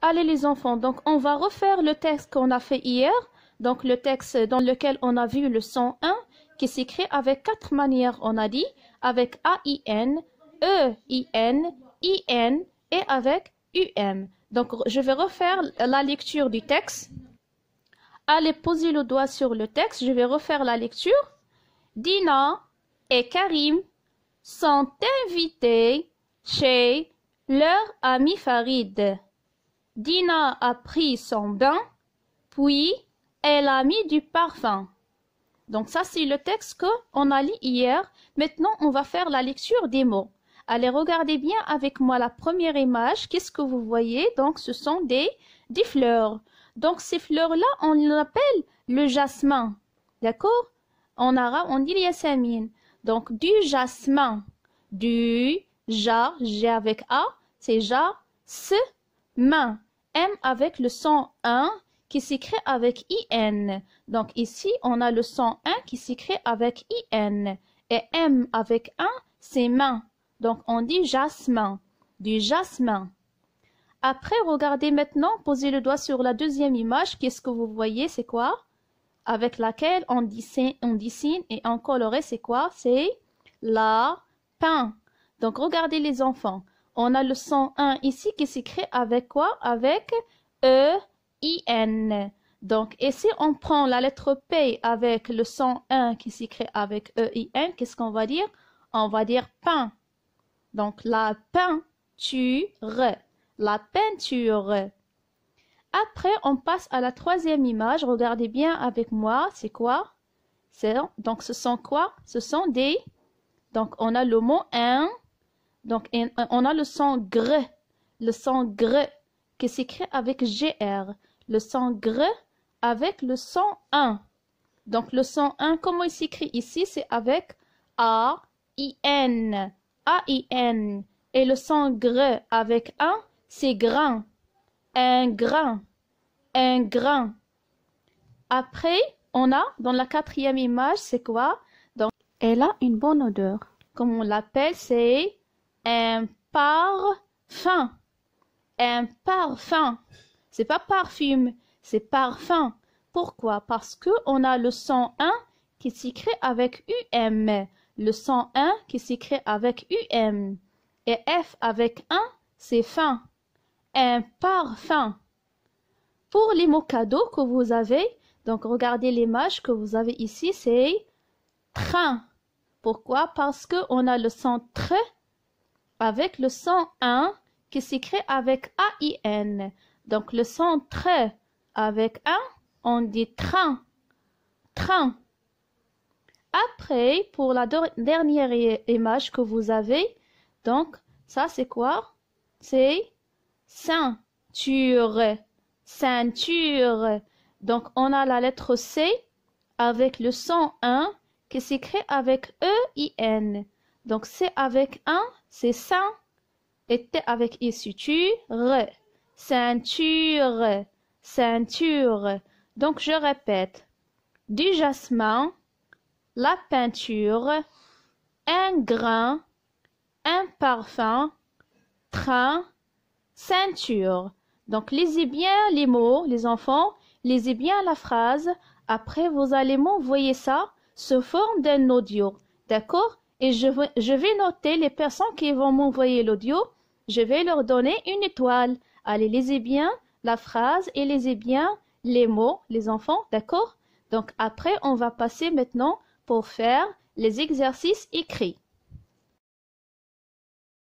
Allez les enfants, donc on va refaire le texte qu'on a fait hier, donc le texte dans lequel on a vu le son 1 qui s'écrit avec quatre manières, on a dit, avec A-I-N, E-I-N, I-N et avec U-M. Donc je vais refaire la lecture du texte. Allez poser le doigt sur le texte, je vais refaire la lecture. Dina et Karim sont invités chez leur ami Farid. Dina a pris son bain, puis elle a mis du parfum. Donc ça, c'est le texte qu'on a lu hier. Maintenant, on va faire la lecture des mots. Allez, regardez bien avec moi la première image. Qu'est-ce que vous voyez Donc, ce sont des, des fleurs. Donc, ces fleurs-là, on l'appelle le jasmin. D'accord En arabe, on dit jasmin. Donc, du jasmin. Du, ja, j'ai avec A, c'est ja, ce, main. M avec le son 1 qui s'écrit avec IN. Donc ici, on a le son 1 qui s'écrit avec IN. Et M avec 1, c'est main. Donc on dit jasmin, du jasmin. Après, regardez maintenant, posez le doigt sur la deuxième image. Qu'est-ce que vous voyez C'est quoi Avec laquelle on dessine, on et on colorait, c'est quoi C'est la pain. Donc regardez les enfants on a le son 1 ici qui s'écrit avec quoi Avec E, I, N. Donc, et si on prend la lettre P avec le son 1 qui s'écrit avec E, I, N, qu'est-ce qu'on va dire On va dire pain. Donc, la peinture. La peinture. Après, on passe à la troisième image. Regardez bien avec moi. C'est quoi Donc, ce sont quoi Ce sont des... Donc, on a le mot 1. Donc, euh, on a le son gr, le son gr qui s'écrit avec gr, le son gr avec le son 1. Donc, le son 1, comment il s'écrit ici C'est avec a, i, n, a, i, n. Et le son gr avec 1, c'est grain, un grain, un grain. Après, on a dans la quatrième image, c'est quoi Donc, elle a une bonne odeur. Comme on l'appelle, c'est un parfum un parfum c'est pas parfum, c'est parfum pourquoi parce que on a le son un qui s'écrit avec um le son un qui s'écrit avec um et f avec un c'est fin un parfum pour les mots cadeaux que vous avez donc regardez l'image que vous avez ici c'est train pourquoi parce que on a le son très avec le son 1 qui s'écrit avec A-I-N. Donc le son très avec un, on dit train, train. Après, pour la dernière image que vous avez, donc ça c'est quoi C'est ceinture, ceinture. Donc on a la lettre C avec le son 1 qui s'écrit avec E-I-N. Donc c'est avec un, c'est ça. Et t'es avec une suture, ceinture, ceinture. Donc je répète. Du jasmin, la peinture, un grain, un parfum, train, ceinture. Donc lisez bien les mots, les enfants, lisez bien la phrase. Après, vous allez m'envoyer ça sous forme d'un audio. D'accord et je, vais noter les personnes qui vont m'envoyer l'audio. Je vais leur donner une étoile. Allez, lisez bien la phrase et lisez bien les mots, les enfants, d'accord Donc après, on va passer maintenant pour faire les exercices écrits.